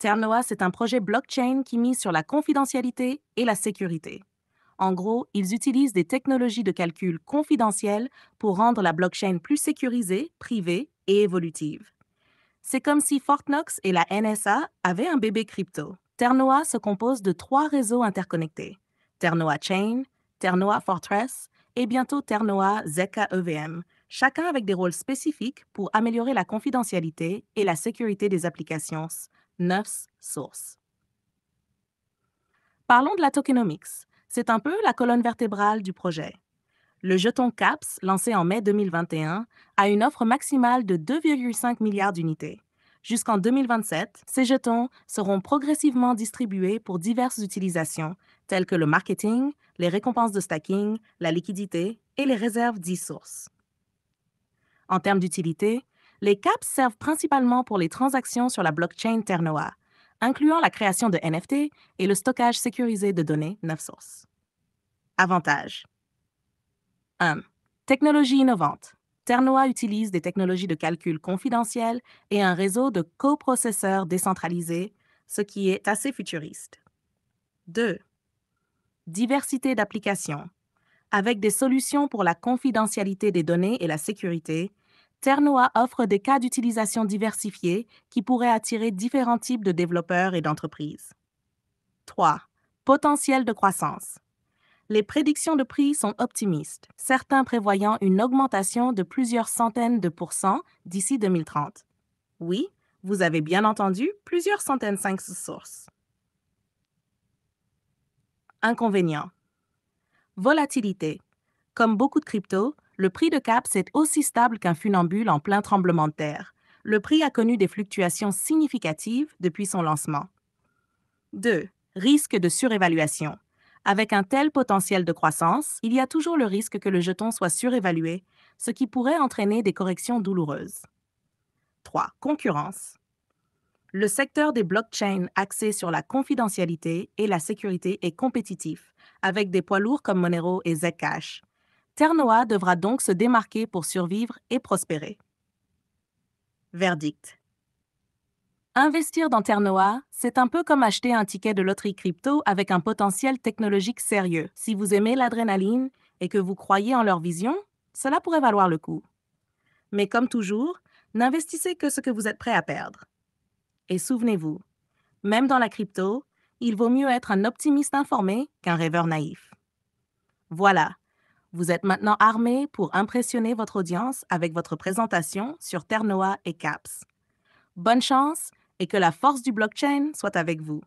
Ternoa, c'est un projet blockchain qui mise sur la confidentialité et la sécurité. En gros, ils utilisent des technologies de calcul confidentielles pour rendre la blockchain plus sécurisée, privée et évolutive. C'est comme si Fortnox et la NSA avaient un bébé crypto. Ternoa se compose de trois réseaux interconnectés. Ternoa Chain, Ternoa Fortress et bientôt Ternoa Zeka EVM, chacun avec des rôles spécifiques pour améliorer la confidentialité et la sécurité des applications. Neufs Source. Parlons de la tokenomics. C'est un peu la colonne vertébrale du projet. Le jeton CAPS, lancé en mai 2021, a une offre maximale de 2,5 milliards d'unités. Jusqu'en 2027, ces jetons seront progressivement distribués pour diverses utilisations, telles que le marketing, les récompenses de stacking, la liquidité et les réserves d'e-sources. En termes d'utilité, les CAPS servent principalement pour les transactions sur la blockchain Ternoa, incluant la création de NFT et le stockage sécurisé de données neuf sources. Avantages 1. Technologie innovante. Ternoa utilise des technologies de calcul confidentiel et un réseau de coprocesseurs décentralisés, ce qui est assez futuriste. 2. Diversité d'applications. Avec des solutions pour la confidentialité des données et la sécurité, Ternoa offre des cas d'utilisation diversifiés qui pourraient attirer différents types de développeurs et d'entreprises. 3. Potentiel de croissance. Les prédictions de prix sont optimistes, certains prévoyant une augmentation de plusieurs centaines de pourcents d'ici 2030. Oui, vous avez bien entendu plusieurs centaines cinq sources. Inconvénients. Volatilité. Comme beaucoup de cryptos, le prix de CAPS est aussi stable qu'un funambule en plein tremblement de terre. Le prix a connu des fluctuations significatives depuis son lancement. 2. Risque de surévaluation. Avec un tel potentiel de croissance, il y a toujours le risque que le jeton soit surévalué, ce qui pourrait entraîner des corrections douloureuses. 3. Concurrence. Le secteur des blockchains axé sur la confidentialité et la sécurité est compétitif, avec des poids lourds comme Monero et Zcash. Ternoa devra donc se démarquer pour survivre et prospérer. Verdict. Investir dans Ternoa, c'est un peu comme acheter un ticket de loterie crypto avec un potentiel technologique sérieux. Si vous aimez l'adrénaline et que vous croyez en leur vision, cela pourrait valoir le coup. Mais comme toujours, n'investissez que ce que vous êtes prêt à perdre. Et souvenez-vous, même dans la crypto, il vaut mieux être un optimiste informé qu'un rêveur naïf. Voilà, vous êtes maintenant armé pour impressionner votre audience avec votre présentation sur Ternoa et CAPS. Bonne chance et que la force du blockchain soit avec vous.